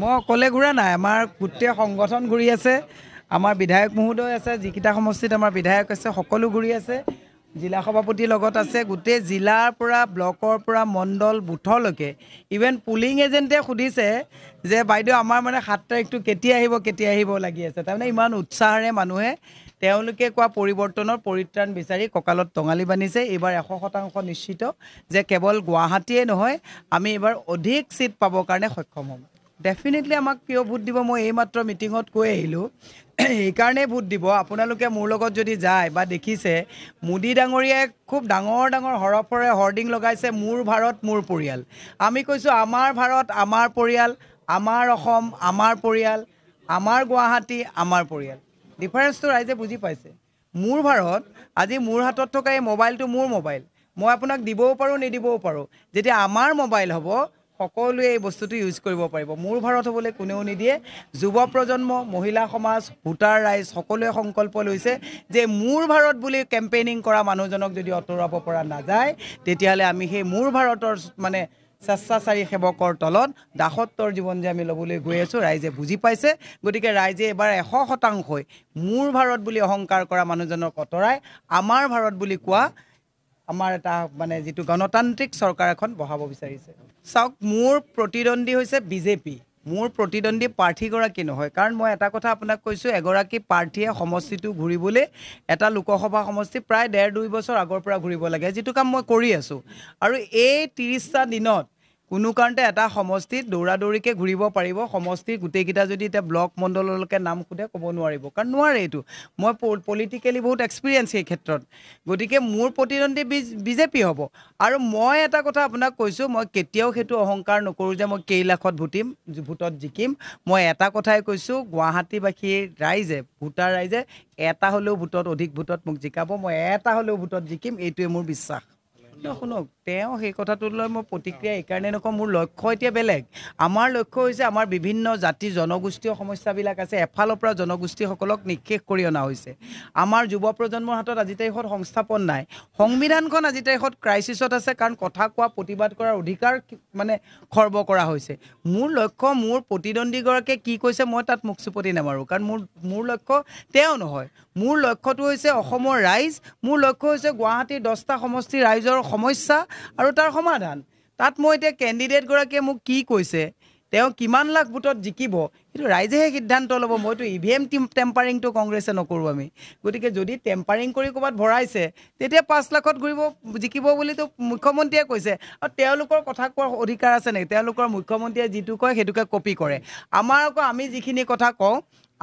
মই অকলে ঘূৰা নাই আমাৰ গোটেই সংগঠন ঘূৰি আছে আমাৰ বিধায়ক মহোদয় আছে যিকেইটা সমষ্টিত আমাৰ বিধায়ক আছে সকলো ঘূৰি আছে জিলা সভাপতিৰ লগত আছে গোটেই জিলাৰ পৰা ব্লকৰ পৰা মণ্ডল বুথলৈকে ইভেন পুলিং এজেণ্টে সুধিছে যে বাইদেউ আমাৰ মানে সাত তাৰিখটো কেতিয়া আহিব কেতিয়া আহিব লাগি আছে তাৰমানে ইমান উৎসাহেৰে মানুহে তেওঁলোকে কোৱা পৰিৱৰ্তনৰ পৰিত্ৰাণ বিচাৰি কঁকালত টঙালী বান্ধিছে এইবাৰ এশ শতাংশ নিশ্চিত যে কেৱল গুৱাহাটীয়ে নহয় আমি এইবাৰ অধিক চিট পাবৰ কাৰণে সক্ষম হ'ম ডেফিনেটলি আমাক কিয় ভোট দিব মই এইমাত্ৰ মিটিঙত কৈ আহিলোঁ এইকাৰণেই ভোট দিব আপোনালোকে মোৰ লগত যদি যায় বা দেখিছে মোদী ডাঙৰীয়াই খুব ডাঙৰ ডাঙৰ সৰফৰে হৰ্ডিং লগাইছে মোৰ ভাৰত মোৰ পৰিয়াল আমি কৈছোঁ আমাৰ ভাৰত আমাৰ পৰিয়াল আমাৰ অসম আমাৰ পৰিয়াল আমাৰ গুৱাহাটী আমাৰ পৰিয়াল ডিফাৰেঞ্চটো ৰাইজে বুজি পাইছে মোৰ ভাৰত আজি মোৰ হাতত থকা এই মোবাইলটো মোৰ মোবাইল মই আপোনাক দিবও পাৰোঁ নিদিবও পাৰোঁ যেতিয়া আমাৰ মোবাইল হ'ব সকলোৱে এই বস্তুটো ইউজ কৰিব পাৰিব মোৰ ভাৰত হ'বলৈ কোনেও নিদিয়ে যুৱ প্ৰজন্ম মহিলা সমাজ ভোটাৰ ৰাইজ সকলোৱে সংকল্প লৈছে যে মোৰ ভাৰত বুলি কেম্পেইনিং কৰা মানুহজনক যদি আঁতৰাব পৰা নাযায় তেতিয়াহ'লে আমি সেই মোৰ ভাৰতৰ মানে স্বেচ্ছাচাৰী সেৱকৰ তলত দাসত্বৰ জীৱন যে আমি ল'বলৈ গৈ আছোঁ ৰাইজে বুজি পাইছে গতিকে ৰাইজে এবাৰ এশ শতাংশই মোৰ ভাৰত বুলি অহংকাৰ কৰা মানুহজনক আঁতৰাই আমাৰ ভাৰত বুলি কোৱা আমাৰ এটা মানে যিটো গণতান্ত্ৰিক চৰকাৰ এখন বহাব বিচাৰিছে চাওক মোৰ প্ৰতিদ্বন্দ্বী হৈছে বিজেপি মোৰ প্ৰতিদ্বন্দ্বী প্ৰাৰ্থীগৰাকী নহয় কাৰণ মই এটা কথা আপোনাক কৈছোঁ এগৰাকী প্ৰাৰ্থীয়ে সমষ্টিটো ঘূৰিবলৈ এটা লোকসভা সমষ্টি প্ৰায় ডেৰ দুই বছৰ আগৰ পৰা ঘূৰিব লাগে যিটো কাম মই কৰি আছোঁ আৰু এই ত্ৰিছটা দিনত কোনো কাৰণতে এটা সমষ্টিত দৌৰা দৌৰিকৈ ঘূৰিব পাৰিব সমষ্টিৰ গোটেইকেইটা যদি এতিয়া ব্লক মণ্ডললৈকে নাম সোধে ক'ব নোৱাৰিব কাৰণ নোৱাৰে এইটো মই পলিটিকেলি বহুত এক্সপিৰিয়েঞ্চ সেই ক্ষেত্ৰত গতিকে মোৰ প্ৰতিদ্বন্দ্বী বি জে পি হ'ব আৰু মই এটা কথা আপোনাক কৈছোঁ মই কেতিয়াও সেইটো অহংকাৰ নকৰোঁ যে মই কেইলাখত ভোটিম ভোটত জিকিম মই এটা কথাই কৈছোঁ গুৱাহাটীবাসীৰ ৰাইজে ভোটাৰ ৰাইজে এটা হ'লেও ভোটত অধিক ভোটত মোক জিকাব মই এটা হ'লেও ভোটত জিকিম এইটোৱে মোৰ বিশ্বাস শুনক তেওঁ সেই কথাটো লৈ মই প্ৰতিক্ৰিয়া এইকাৰণে নকওঁ মোৰ লক্ষ্য এতিয়া বেলেগ আমাৰ লক্ষ্য হৈছে আমাৰ বিভিন্ন জাতি জনগোষ্ঠীয় সমস্যাবিলাক আছে এফালৰ পৰা জনগোষ্ঠীসকলক নিঃশেষ কৰি অনা হৈছে আমাৰ যুৱ প্ৰজন্মৰ হাতত আজি তাৰিখত সংস্থাপন নাই সংবিধানখন আজি তাৰিখত ক্ৰাইচিছত আছে কাৰণ কথা কোৱা প্ৰতিবাদ কৰাৰ অধিকাৰ মানে খৰ্ব কৰা হৈছে মোৰ লক্ষ্য মোৰ প্ৰতিদ্বন্দ্বীগৰাকীয়ে কি কৈছে মই তাত মুখ চুপতি নামাৰোঁ কাৰণ মোৰ মোৰ লক্ষ্য তেওঁ নহয় মোৰ লক্ষ্যটো হৈছে অসমৰ ৰাইজ মোৰ লক্ষ্য হৈছে গুৱাহাটীৰ দহটা সমষ্টিৰ ৰাইজৰ সমস্যা আৰু তাৰ সমাধান তাত মই এতিয়া কেণ্ডিডেটগৰাকীয়ে মোক কি কৈছে তেওঁ কিমান লাখ ভোটত জিকিব সেইটো ৰাইজেহে সিদ্ধান্ত ল'ব মইতো ই ভি এম টিম টেম্পাৰিংটো কংগ্ৰেছে নকৰোঁ আমি গতিকে যদি টেম্পাৰিং কৰি ক'ৰবাত ভৰাইছে তেতিয়া পাঁচ লাখত ঘূৰিব জিকিব বুলিতো মুখ্যমন্ত্ৰীয়ে কৈছে আৰু তেওঁলোকৰ কথা কোৱাৰ অধিকাৰ আছে নেকি তেওঁলোকৰ মুখ্যমন্ত্ৰীয়ে যিটো কয় সেইটোকে কপি কৰে আমাৰ আকৌ আমি যিখিনি কথা কওঁ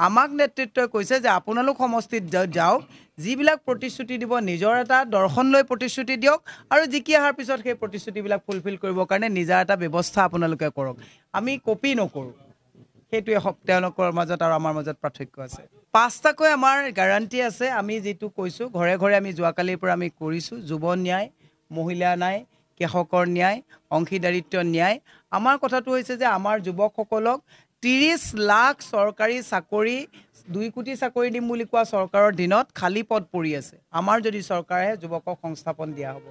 আমাক নেতৃত্বই কৈছে যে আপোনালোক সমষ্টিত যাওক যিবিলাক প্ৰতিশ্ৰুতি দিব নিজৰ এটা দৰ্শন লৈ প্ৰতিশ্ৰুতি দিয়ক আৰু জিকি অহাৰ পিছত সেই প্ৰতিশ্ৰুতিবিলাক ফুলফিল কৰিবৰ কাৰণে নিজা এটা ব্যৱস্থা আপোনালোকে কৰক আমি কপি নকৰোঁ সেইটোৱে তেওঁলোকৰ মাজত আৰু আমাৰ মাজত পাৰ্থক্য আছে পাঁচটাকৈ আমাৰ গেৰাণ্টি আছে আমি যিটো কৈছোঁ ঘৰে ঘৰে আমি যোৱাকালিৰ পৰা আমি কৰিছোঁ যুৱ ন্যায় মহিলা ন্যায় কৃষকৰ ন্যায় অংশীদাৰিত্ব ন্যায় আমাৰ কথাটো হৈছে যে আমাৰ যুৱকসকলক ত্ৰিছ লাখ চৰকাৰী চাকৰি দুই কোটি চাকৰি দিম বুলি কোৱা চৰকাৰৰ দিনত খালী পদ পৰি আছে আমাৰ যদি চৰকাৰে যুৱকক সংস্থাপন দিয়া হ'ব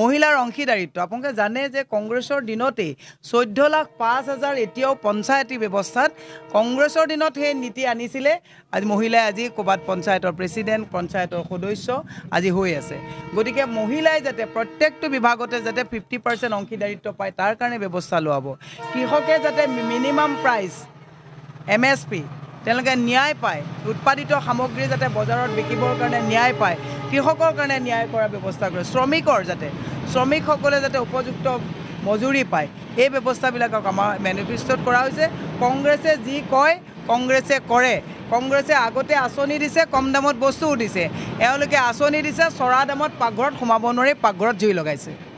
মহিলাৰ অংশীদাৰিত্ব আপোনালোকে জানে যে কংগ্ৰেছৰ দিনতেই চৈধ্য লাখ পাঁচ হাজাৰ এতিয়াও পঞ্চায়তী ব্যৱস্থাত কংগ্ৰেছৰ দিনত সেই নীতি আনিছিলে আজি মহিলাই আজি ক'ৰবাত পঞ্চায়তৰ প্ৰেচিডেণ্ট পঞ্চায়তৰ সদস্য আজি হৈ আছে গতিকে মহিলাই যাতে প্ৰত্যেকটো বিভাগতে যাতে ফিফটি পাৰ্চেণ্ট অংশীদাৰিত্ব পায় তাৰ কাৰণে ব্যৱস্থা লোৱাব কৃষকে যাতে minimum price M S P তেওঁলোকে ন্যায় পায় উৎপাদিত সামগ্ৰী যাতে বজাৰত বিকিবৰ কাৰণে ন্যায় পায় কৃষকৰ কাৰণে ন্যায় কৰাৰ ব্যৱস্থা কৰে শ্ৰমিকৰ যাতে শ্ৰমিকসকলে যাতে উপযুক্ত মজুৰি পায় এই ব্যৱস্থাবিলাকক আমাৰ মেনিফেষ্ট'ত কৰা হৈছে কংগ্ৰেছে যি কয় কংগ্ৰেছে কৰে কংগ্ৰেছে আগতে আঁচনি দিছে কম দামত বস্তুও দিছে এওঁলোকে আঁচনি দিছে চৰা দামত পাকঘৰত সোমাব নোৱাৰি পাকঘৰত জুই লগাইছে